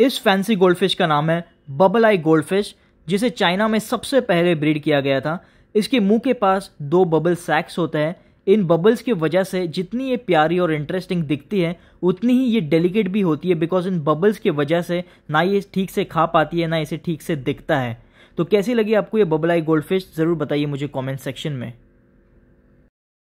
इस fancy goldfish का नाम है बबल आई गोल्डफिश जिसे चाइना में सबसे पहले ब्रीड किया गया था इसके मुंह के पास दो बबल सैक्स होते हैं इन बबल्स की वजह से जितनी ये प्यारी और इंटरेस्टिंग दिखती है उतनी ही ये डेलिकेट भी होती है बिकॉज इन बबल्स की वजह से ना ये ठीक से खा पाती है ना इसे ठीक से दिखता है तो कैसी लगी आपको ये बबलाई आई गोल्डफिश ज़रूर बताइए मुझे कमेंट सेक्शन में